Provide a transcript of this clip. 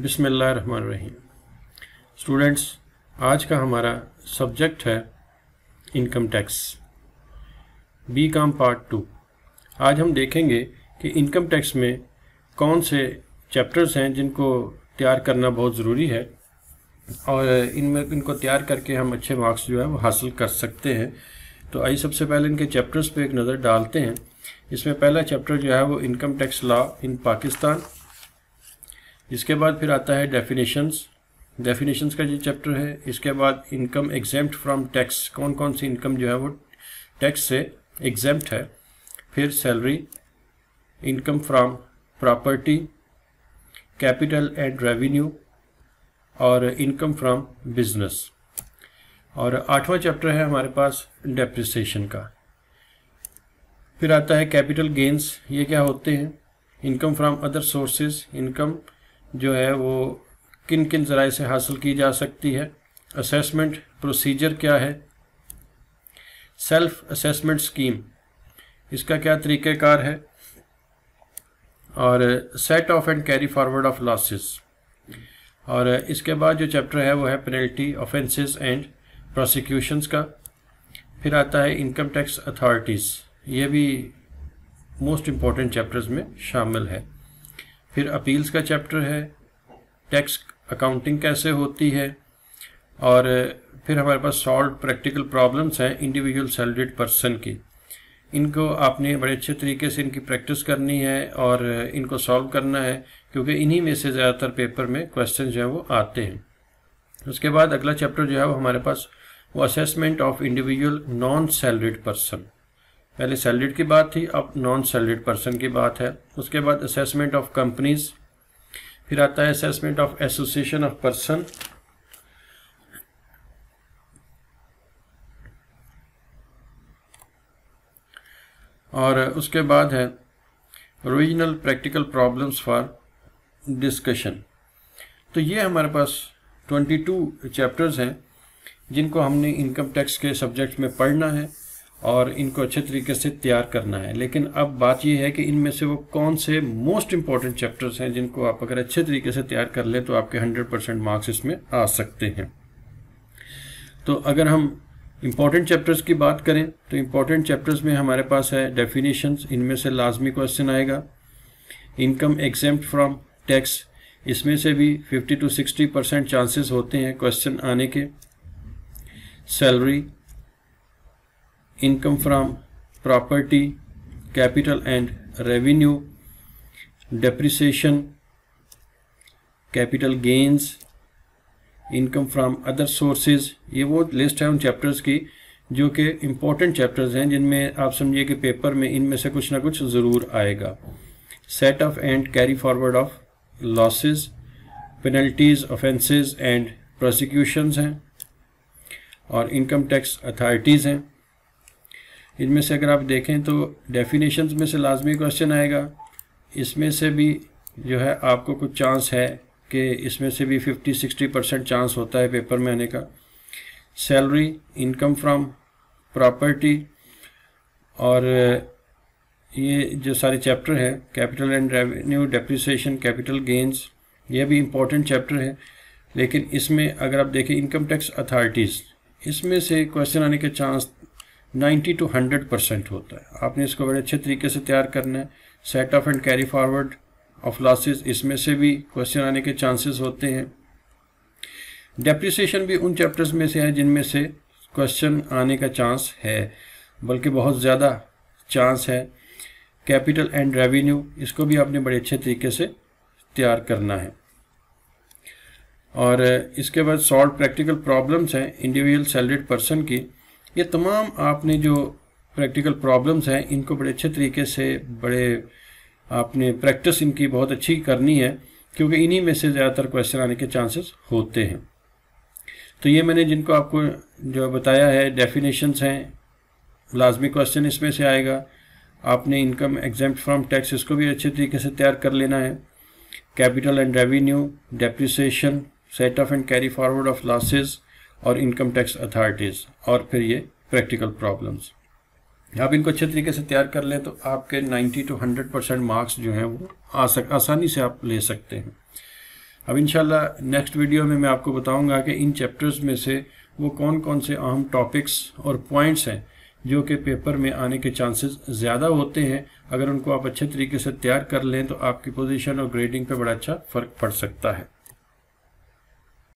बिसमीम स्टूडेंट्स आज का हमारा सब्जेक्ट है income tax B com part two आज हम देखेंगे कि इनकम टैक्स में कौन से चैप्टर्स हैं जिनको तैयार करना बहुत ज़रूरी है और इनमें इनको तैयार करके हम अच्छे मार्क्स जो है वो हासिल कर सकते हैं तो आइए सबसे पहले इनके चैप्टर्स पे एक नज़र डालते हैं इसमें पहला चैप्टर जो है वो income tax law in Pakistan इसके बाद फिर आता है डेफिनेशंस डेफिनेशंस का जो चैप्टर है इसके बाद इनकम एग्जेम्प्ट फ्रॉम टैक्स कौन कौन सी इनकम जो है वो टैक्स से एग्जेम्प्ट है फिर salary income from property capital and revenue और इनकम फ्रॉम बिजनेस और आठवां चैप्टर है हमारे पास डेप्रिसिएशन का फिर आता है कैपिटल गेंस ये क्या होते हैं income from other sources income जो है वो किन किन ज़राए से हासिल की जा सकती है असेसमेंट प्रोसीजर क्या है सेल्फ असेसमेंट स्कीम इसका क्या तरीक़ेकार है और set off and carry forward of losses और इसके बाद जो चैप्टर है वो है पेनल्टी ऑफेंसेस एंड प्रोसिक्यूशंस का फिर आता है इनकम टैक्स अथॉरिटीज़ ये भी मोस्ट इम्पॉर्टेंट चैप्टर्स में शामिल है फिर अपील्स का चैप्टर है टैक्स अकाउंटिंग कैसे होती है और फिर हमारे पास सॉल्व प्रैक्टिकल प्रॉब्लम्स हैं इंडिविजुअल सैलरीड पर्सन की इनको आपने बड़े अच्छे तरीके से इनकी प्रैक्टिस करनी है और इनको सॉल्व करना है क्योंकि इन्हीं में से ज़्यादातर पेपर में क्वेश्चन जो है वो आते हैं उसके बाद अगला चैप्टर जो है वो हमारे पास वो assessment of individual non salaried person पहले सैलरीड की बात थी अब नॉन सैलरीड पर्सन की बात है उसके बाद असेसमेंट ऑफ कंपनीज फिर आता है assessment of association of person और उसके बाद है regional practical problems for discussion तो ये हमारे पास 22 चैप्टर्स हैं जिनको हमने इनकम टैक्स के सब्जेक्ट में पढ़ना है और इनको अच्छे तरीके से तैयार करना है लेकिन अब बात यह है कि इनमें से वो कौन से मोस्ट इम्पॉर्टेंट चैप्टर्स हैं जिनको आप अगर अच्छे तरीके से तैयार कर लें तो आपके 100 परसेंट मार्क्स इसमें आ सकते हैं तो अगर हम इम्पॉर्टेंट चैप्टर्स की बात करें तो इम्पॉर्टेंट चैप्टर्स में हमारे पास है डेफिनेशन इनमें से लाजमी क्वेश्चन आएगा इनकम एग्जाम फ्राम टैक्स इसमें से भी 50 टू 60 परसेंट चांसेस होते हैं क्वेश्चन आने के salary income from property capital and revenue depreciation capital gains income from other sources ये वो लिस्ट है उन चैप्टर्स की जो कि इंपॉर्टेंट चैप्टर्स हैं जिनमें आप समझिए कि पेपर में इनमें से कुछ ना कुछ ज़रूर आएगा set off and carry forward of losses penalties offences and prosecutions हैं और इनकम टैक्स अथॉरिटीज़ हैं इनमें से अगर आप देखें तो डेफिनेशंस में से लाजमी क्वेश्चन आएगा इसमें से भी जो है आपको कुछ चांस है कि इसमें से भी 50-60 परसेंट चांस होता है पेपर में आने का सैलरी इनकम फ्रॉम प्रॉपर्टी और ये जो सारे चैप्टर हैं capital and revenue depreciation capital gains ये भी इम्पोर्टेंट चैप्टर है लेकिन इसमें अगर आप देखें इनकम टैक्स अथॉरिटीज़ इसमें से क्वेश्चन आने के चांस 90 टू 100 परसेंट होता है आपने इसको बड़े अच्छे तरीके से तैयार करना है set off and carry forward of losses इसमें से भी क्वेश्चन आने के चांसेस होते हैं डेप्रिसिएशन भी उन चैप्टर्स में से है जिनमें से क्वेश्चन आने का चांस है बल्कि बहुत ज़्यादा चांस है कैपिटल एंड रेवेन्यू इसको भी आपने बड़े अच्छे तरीके से तैयार करना है और इसके बाद सॉल्व प्रैक्टिकल प्रॉब्लम्स हैं इंडिविजुअल सैलरीड पर्सन की ये तमाम आपने जो प्रैक्टिकल प्रॉब्लम्स हैं इनको बड़े अच्छे तरीके से बड़े आपने प्रैक्टिस इनकी बहुत अच्छी करनी है क्योंकि इन्हीं में से ज़्यादातर क्वेश्चन आने के चांसेस होते हैं तो ये मैंने जिनको आपको जो बताया है डेफिनेशंस हैं लाजमी क्वेश्चन इसमें से आएगा आपने इनकम एग्जाम फ्रॉम टैक्स इसको भी अच्छे तरीके से तैयार कर लेना है capital and revenue depreciation set off and carry forward of losses और इनकम टैक्स अथॉरिटीज़ और फिर ये प्रैक्टिकल प्रॉब्लम्स आप इनको अच्छे तरीके से तैयार कर लें तो आपके 90 टू 100 परसेंट मार्क्स जो हैं वो आ सक आसानी से आप ले सकते हैं अब इंशाल्लाह नेक्स्ट वीडियो में मैं आपको बताऊंगा कि इन चैप्टर्स में से वो कौन कौन से अहम टॉपिक्स और पॉइंट्स हैं जो कि पेपर में आने के चांसेस ज़्यादा होते हैं अगर उनको आप अच्छे तरीके से तैयार कर लें तो आपकी पोजिशन और ग्रेडिंग पर बड़ा अच्छा फ़र्क पड़ सकता है